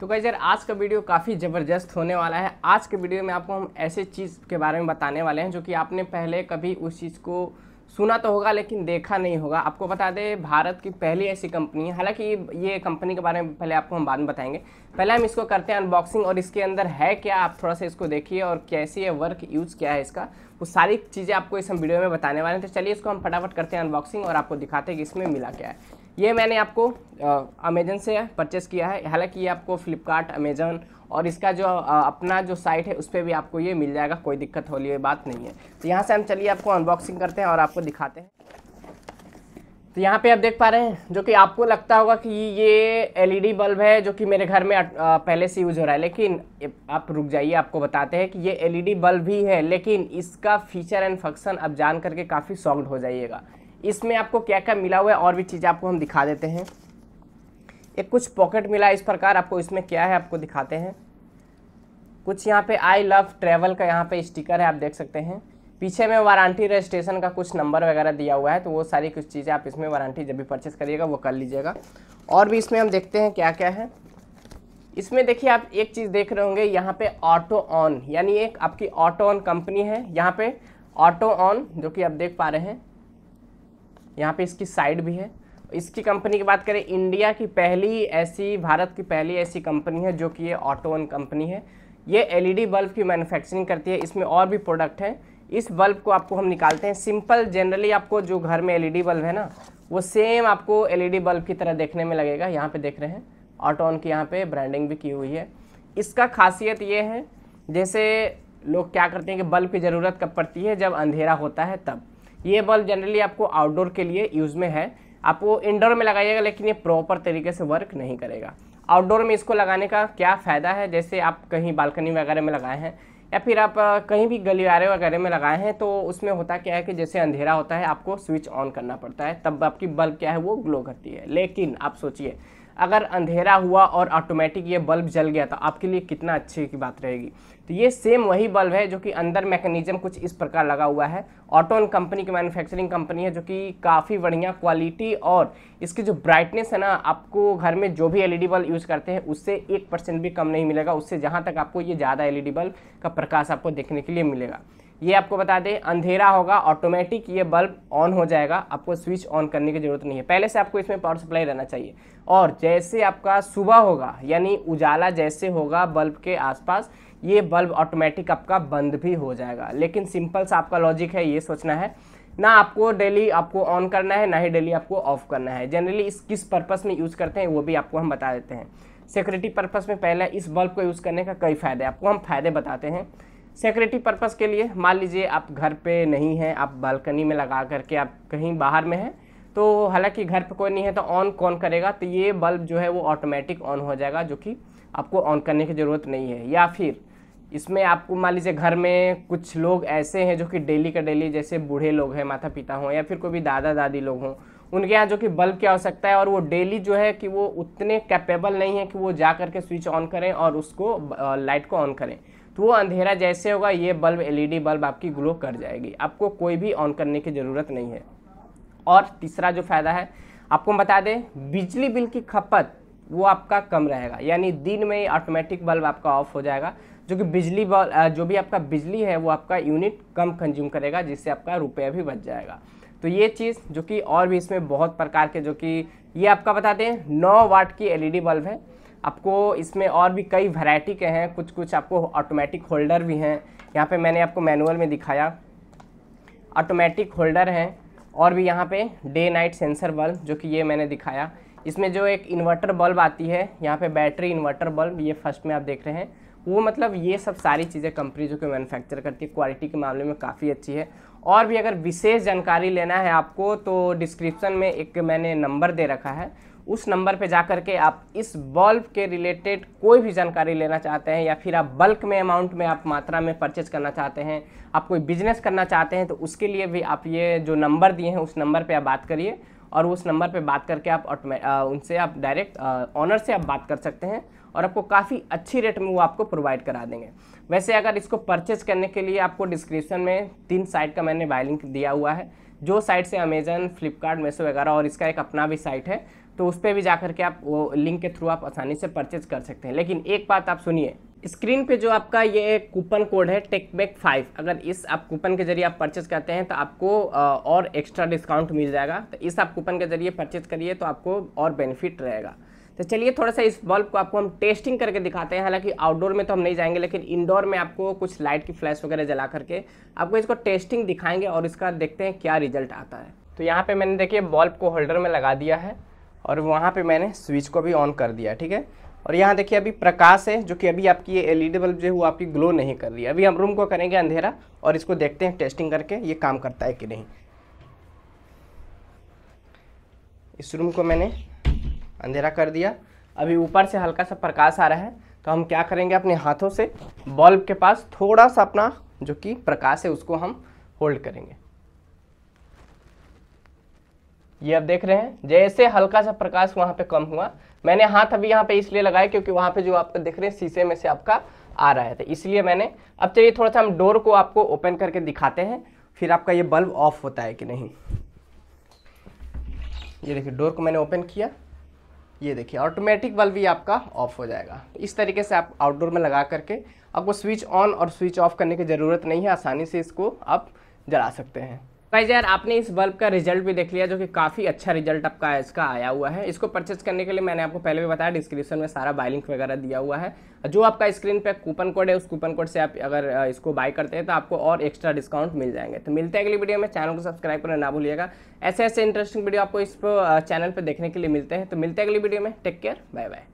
तो गाइज यार आज का वीडियो काफ़ी ज़बरदस्त होने वाला है आज के वीडियो में आपको हम ऐसे चीज़ के बारे में बताने वाले हैं जो कि आपने पहले कभी उस चीज़ को सुना तो होगा लेकिन देखा नहीं होगा आपको बता दें भारत की पहली ऐसी कंपनी है हालांकि ये कंपनी के बारे में पहले आपको हम बाद में बताएंगे पहले हम इसको करते हैं अनबॉक्सिंग और इसके अंदर है क्या आप थोड़ा सा इसको देखिए और कैसी है वर्क यूज़ क्या है इसका वो सारी चीज़ें आपको इस हम वीडियो में बताने वाले हैं तो चलिए इसको हम फटाफट करते हैं अनबॉक्सिंग और आपको दिखाते हैं कि इसमें मिला क्या है ये मैंने आपको अमेजन से परचेस किया है हालांकि ये आपको फ्लिपकार्ट अमेजन और इसका जो आ, अपना जो साइट है उस पर भी आपको ये मिल जाएगा कोई दिक्कत होली हुई बात नहीं है तो यहाँ से हम चलिए आपको अनबॉक्सिंग करते हैं और आपको दिखाते हैं तो यहाँ पे आप देख पा रहे हैं जो कि आपको लगता होगा कि ये एलईडी बल्ब e है जो कि मेरे घर में पहले से यूज़ हो रहा है लेकिन आप रुक जाइए आपको बताते हैं कि ये एलईडी बल्ब e ही है लेकिन इसका फीचर एंड फंक्शन आप जान करके काफ़ी सॉफ्ट हो जाइएगा इसमें आपको क्या क्या मिला हुआ है और भी चीज़ें आपको हम दिखा देते हैं एक कुछ पॉकेट मिला इस प्रकार आपको इसमें क्या है आपको दिखाते हैं कुछ यहाँ पे आई लव ट्रैवल का यहाँ पे स्टिकर है आप देख सकते हैं पीछे में वारंटी रजिस्ट्रेशन का कुछ नंबर वगैरह दिया हुआ है तो वो सारी कुछ चीज़ें आप इसमें वारंटी जब भी परचेस करिएगा वो कर लीजिएगा और भी इसमें हम देखते हैं क्या क्या है इसमें देखिए आप एक चीज़ देख रहे होंगे यहाँ पे ऑटो ऑन यानी एक आपकी ऑटो ऑन कंपनी है यहाँ पे ऑटो ऑन जो कि आप देख पा रहे हैं यहाँ पे इसकी साइड भी है इसकी कंपनी की बात करें इंडिया की पहली ऐसी भारत की पहली ऐसी कंपनी है जो कि ये ऑटो वन कंपनी है ये एलईडी बल्ब की मैन्युफैक्चरिंग करती है इसमें और भी प्रोडक्ट हैं इस बल्ब को आपको हम निकालते हैं सिंपल जनरली आपको जो घर में एल बल्ब है ना वो सेम आपको एल बल्ब की तरह देखने में लगेगा यहाँ पर देख रहे हैं ऑटो वन की यहाँ पर ब्रांडिंग भी की हुई है इसका खासियत ये है जैसे लोग क्या करते हैं कि बल्ब की ज़रूरत कब पड़ती है जब अंधेरा होता है तब ये बल्ब जनरली आपको आउटडोर के लिए यूज़ में है आप वो इंडोर में लगाइएगा लेकिन ये प्रॉपर तरीके से वर्क नहीं करेगा आउटडोर में इसको लगाने का क्या फ़ायदा है जैसे आप कहीं बालकनी वगैरह में लगाए हैं या फिर आप कहीं भी गलियारे वगैरह में लगाए हैं तो उसमें होता क्या है कि जैसे अंधेरा होता है आपको स्विच ऑन करना पड़ता है तब आपकी बल्ब क्या है वो ग्लो करती है लेकिन आप सोचिए अगर अंधेरा हुआ और ऑटोमेटिक ये बल्ब जल गया तो आपके लिए कितना अच्छी की बात रहेगी तो ये सेम वही बल्ब है जो कि अंदर मैकेनिज्म कुछ इस प्रकार लगा हुआ है ऑटोन कंपनी की मैन्युफैक्चरिंग कंपनी है जो कि काफ़ी बढ़िया क्वालिटी और इसकी जो ब्राइटनेस है ना आपको घर में जो भी एलईडी बल्ब यूज़ करते हैं उससे एक परसेंट भी कम नहीं मिलेगा उससे जहाँ तक आपको ये ज़्यादा एल बल्ब का प्रकाश आपको देखने के लिए मिलेगा ये आपको बता दें अंधेरा होगा ऑटोमेटिक ये बल्ब ऑन हो जाएगा आपको स्विच ऑन करने की ज़रूरत नहीं है पहले से आपको इसमें पावर सप्लाई रहना चाहिए और जैसे आपका सुबह होगा यानी उजाला जैसे होगा बल्ब के आसपास ये बल्ब ऑटोमेटिक आपका बंद भी हो जाएगा लेकिन सिंपल सा आपका लॉजिक है ये सोचना है ना आपको डेली आपको ऑन करना है ना ही डेली आपको ऑफ करना है जनरली इस किस पर्पस में यूज़ करते हैं वो भी आपको हम बता देते हैं सिक्योरिटी पर्पस में पहले इस बल्ब को यूज़ करने का कई फ़ायदे आपको हम फ़ायदे बताते हैं सिक्योरिटी पर्पज़ के लिए मान लीजिए आप घर पे नहीं हैं आप बालकनी में लगा करके आप कहीं बाहर में हैं तो हालांकि घर पे कोई नहीं है तो ऑन कौन करेगा तो ये बल्ब जो है वो ऑटोमेटिक ऑन हो जाएगा जो कि आपको ऑन करने की ज़रूरत नहीं है या फिर इसमें आपको मान लीजिए घर में कुछ लोग ऐसे हैं जो कि डेली का डेली जैसे बूढ़े लोग हैं माता पिता हों या फिर कोई भी दादा दादी लोग हों उनके यहाँ जो कि बल्ब की आवश्यकता है और वो डेली जो है कि वो उतने कैपेबल नहीं है कि वो जा करके स्विच ऑन करें और उसको लाइट को ऑन करें तो वो अंधेरा जैसे होगा ये बल्ब एलईडी e बल्ब आपकी ग्लो कर जाएगी आपको कोई भी ऑन करने की ज़रूरत नहीं है और तीसरा जो फ़ायदा है आपको बता दें बिजली बिल की खपत वो आपका कम रहेगा यानी दिन में ही ऑटोमेटिक बल्ब आपका ऑफ हो जाएगा जो कि बिजली बल जो भी आपका बिजली है वो आपका यूनिट कम कंज्यूम करेगा जिससे आपका रुपया भी बच जाएगा तो ये चीज़ जो कि और भी इसमें बहुत प्रकार के जो कि ये आपका बता दें नौ वाट की एलईडी e बल्ब है आपको इसमें और भी कई वैरायटी के हैं कुछ कुछ आपको ऑटोमेटिक होल्डर भी हैं यहाँ पे मैंने आपको मैनुअल में दिखाया ऑटोमेटिक होल्डर हैं और भी यहाँ पे डे नाइट सेंसर बल्ब जो कि ये मैंने दिखाया इसमें जो एक इन्वर्टर बल्ब आती है यहाँ पे बैटरी इन्वर्टर बल्ब ये फर्स्ट में आप देख रहे हैं वो मतलब ये सब सारी चीज़ें कंपनी जो कि मैनुफैक्चर करती है क्वालिटी के मामले में काफ़ी अच्छी है और भी अगर विशेष जानकारी लेना है आपको तो डिस्क्रिप्शन में एक मैंने नंबर दे रखा है उस नंबर पे जा करके आप इस बल्ब के रिलेटेड कोई भी जानकारी लेना चाहते हैं या फिर आप बल्क में अमाउंट में आप मात्रा में परचेज करना चाहते हैं आप कोई बिजनेस करना चाहते हैं तो उसके लिए भी आप ये जो नंबर दिए हैं उस नंबर पे आप बात करिए और उस नंबर पे बात करके आप उनसे आप डायरेक्ट ऑनर से आप बात कर सकते हैं और आपको काफ़ी अच्छी रेट में वो आपको प्रोवाइड करा देंगे वैसे अगर इसको परचेज करने के लिए आपको डिस्क्रिप्शन में तीन साइट का मैंने बाय लिंक दिया हुआ है जो साइट से अमेजन फ्लिपकार्ट मेसो वगैरह और इसका एक अपना भी साइट है तो उस पर भी जा करके आप वो लिंक के थ्रू आप आसानी से परचेज कर सकते हैं लेकिन एक बात आप सुनिए स्क्रीन पे जो आपका ये कूपन कोड है टेकबैक फाइव अगर इस आप कूपन के जरिए आप परचेज करते हैं तो आपको और एक्स्ट्रा डिस्काउंट मिल जाएगा तो इस आप कूपन के जरिए परचेज करिए तो आपको और बेनिफिट रहेगा तो चलिए थोड़ा सा इस बल्ब को आपको हम टेस्टिंग करके दिखाते हैं हालांकि आउटडोर में तो हम नहीं जाएंगे लेकिन इंडोर में आपको कुछ लाइट की फ्लैश वगैरह जला करके आपको इसको टेस्टिंग दिखाएंगे और इसका देखते हैं क्या रिजल्ट आता है तो यहाँ पर मैंने देखिए बल्ब को होल्डर में लगा दिया है और वहाँ पर मैंने स्विच को भी ऑन कर दिया ठीक है और यहाँ देखिए अभी प्रकाश है जो कि अभी आपकी ये एल बल्ब जो है वो आपकी ग्लो नहीं कर रही है अभी हम रूम को करेंगे अंधेरा और इसको देखते हैं टेस्टिंग करके ये काम करता है कि नहीं इस रूम को मैंने अंधेरा कर दिया अभी ऊपर से हल्का सा प्रकाश आ रहा है तो हम क्या करेंगे अपने हाथों से बल्ब के पास थोड़ा सा अपना जो कि प्रकाश है उसको हम होल्ड करेंगे ये आप देख रहे हैं जैसे हल्का सा प्रकाश वहां पे कम हुआ मैंने हाथ अभी यहाँ पे इसलिए लगाया क्योंकि वहां पे जो आप देख रहे हैं शीशे में से आपका आ रहा है तो इसलिए मैंने अब चलिए थोड़ा सा हम डोर को आपको ओपन करके दिखाते हैं फिर आपका ये बल्ब ऑफ होता है कि नहीं ये देखिए डोर को मैंने ओपन किया ये देखिए ऑटोमेटिक बल्ब भी आपका ऑफ हो जाएगा इस तरीके से आप आउटडोर में लगा करके आपको स्विच ऑन और स्विच ऑफ करने की ज़रूरत नहीं है आसानी से इसको आप जला सकते हैं गाइज यार आपने इस बल्ब का रिजल्ट भी देख लिया जो कि काफ़ी अच्छा रिजल्ट आपका इसका आया हुआ है इसको परचेज करने के लिए मैंने आपको पहले भी बताया डिस्क्रिप्शन में सारा बाय लिंक वगैरह दिया हुआ है जो आपका स्क्रीन पे कूपन कोड है उस कूपन कोड से आप अगर इसको बाय करते हैं तो आपको और एक्स्ट्रा डिस्काउंट मिल जाएंगे तो मिलते हैं अगली वीडियो में चैनल को सब्सक्राइब करना ना भूलिएगा ऐसे ऐसे इंटरेस्टिंग वीडियो आपको इस चैनल पर देखने के लिए मिलते हैं तो मिलते हैं अगली वीडियो में टेक केयर बाय बाय